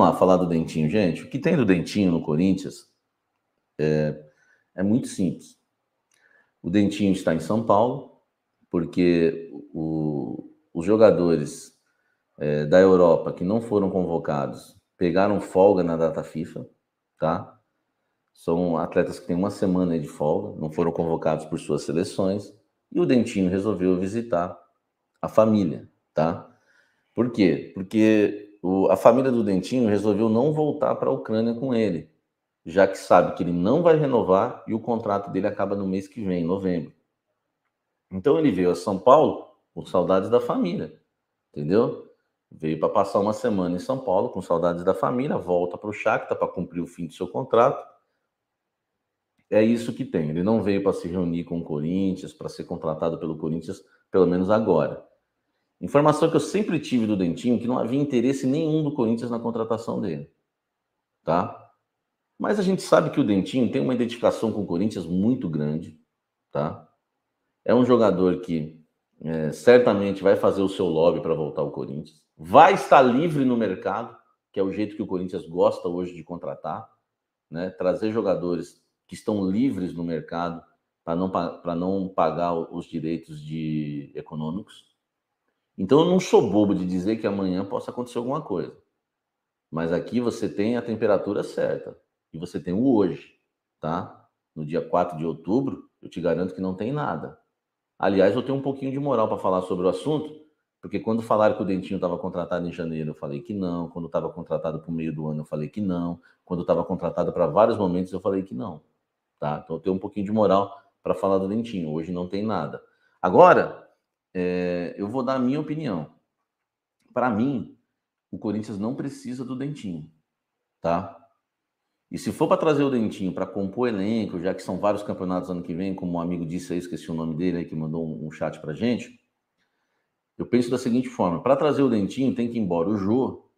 Vamos lá, falar do Dentinho. Gente, o que tem do Dentinho no Corinthians é, é muito simples. O Dentinho está em São Paulo, porque o, os jogadores é, da Europa que não foram convocados pegaram folga na data FIFA, tá? São atletas que têm uma semana de folga, não foram convocados por suas seleções, e o Dentinho resolveu visitar a família, tá? Por quê? Porque o, a família do Dentinho resolveu não voltar para a Ucrânia com ele, já que sabe que ele não vai renovar e o contrato dele acaba no mês que vem, em novembro. Então ele veio a São Paulo com saudades da família, entendeu? Veio para passar uma semana em São Paulo com saudades da família, volta para o Shakhtar para cumprir o fim do seu contrato. É isso que tem. Ele não veio para se reunir com o Corinthians, para ser contratado pelo Corinthians, pelo menos agora. Informação que eu sempre tive do Dentinho que não havia interesse nenhum do Corinthians na contratação dele. Tá? Mas a gente sabe que o Dentinho tem uma identificação com o Corinthians muito grande, tá? É um jogador que é, certamente vai fazer o seu lobby para voltar ao Corinthians, vai estar livre no mercado, que é o jeito que o Corinthians gosta hoje de contratar, né? Trazer jogadores que estão livres no mercado para não para não pagar os direitos de econômicos então eu não sou bobo de dizer que amanhã possa acontecer alguma coisa. Mas aqui você tem a temperatura certa e você tem o hoje, tá? No dia 4 de outubro, eu te garanto que não tem nada. Aliás, eu tenho um pouquinho de moral para falar sobre o assunto, porque quando falaram que o Dentinho estava contratado em janeiro, eu falei que não. Quando estava contratado para o meio do ano, eu falei que não. Quando estava contratado para vários momentos, eu falei que não. Tá? Então eu tenho um pouquinho de moral para falar do Dentinho. Hoje não tem nada. Agora, é, eu vou dar a minha opinião. Para mim, o Corinthians não precisa do Dentinho, tá? E se for para trazer o Dentinho para compor elenco, já que são vários campeonatos ano que vem, como um amigo disse aí, esqueci o nome dele aí, que mandou um, um chat para gente, eu penso da seguinte forma: para trazer o Dentinho, tem que ir embora o Jô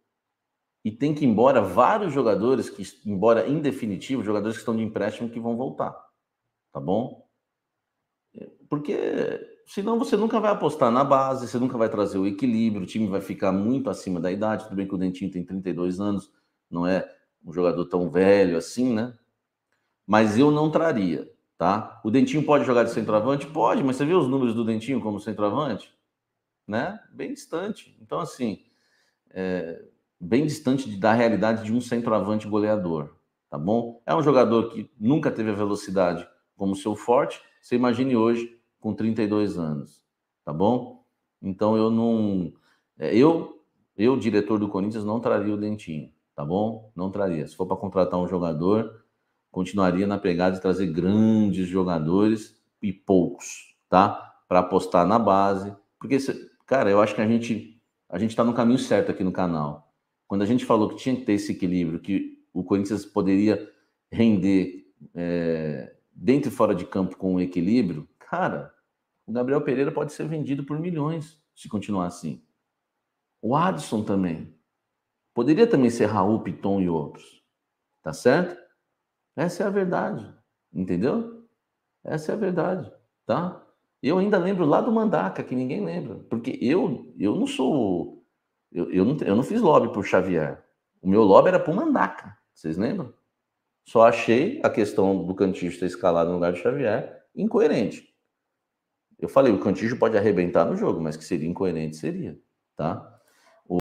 e tem que ir embora vários jogadores que, embora indefinitivo, jogadores que estão de empréstimo que vão voltar, tá bom? Porque senão você nunca vai apostar na base, você nunca vai trazer o equilíbrio, o time vai ficar muito acima da idade. Tudo bem que o Dentinho tem 32 anos, não é um jogador tão velho assim, né? Mas eu não traria, tá? O Dentinho pode jogar de centroavante? Pode, mas você viu os números do Dentinho como centroavante? Né? Bem distante. Então, assim, é... bem distante da realidade de um centroavante goleador, tá bom? É um jogador que nunca teve a velocidade como seu forte. Você imagine hoje com 32 anos, tá bom? Então eu não. É, eu, eu diretor do Corinthians, não traria o Dentinho, tá bom? Não traria. Se for para contratar um jogador, continuaria na pegada de trazer grandes jogadores e poucos, tá? Para apostar na base. Porque, cara, eu acho que a gente a gente está no caminho certo aqui no canal. Quando a gente falou que tinha que ter esse equilíbrio, que o Corinthians poderia render é, dentro e fora de campo com um equilíbrio, Cara, o Gabriel Pereira pode ser vendido por milhões se continuar assim. O Adson também. Poderia também ser Raul, Piton e outros. Tá certo? Essa é a verdade. Entendeu? Essa é a verdade. Tá? Eu ainda lembro lá do Mandaca, que ninguém lembra. Porque eu, eu não sou. Eu, eu, não, eu não fiz lobby por Xavier. O meu lobby era pro Mandaca. Vocês lembram? Só achei a questão do cantista escalado no lugar de Xavier incoerente. Eu falei, o Cantígio pode arrebentar no jogo, mas que seria incoerente, seria, tá?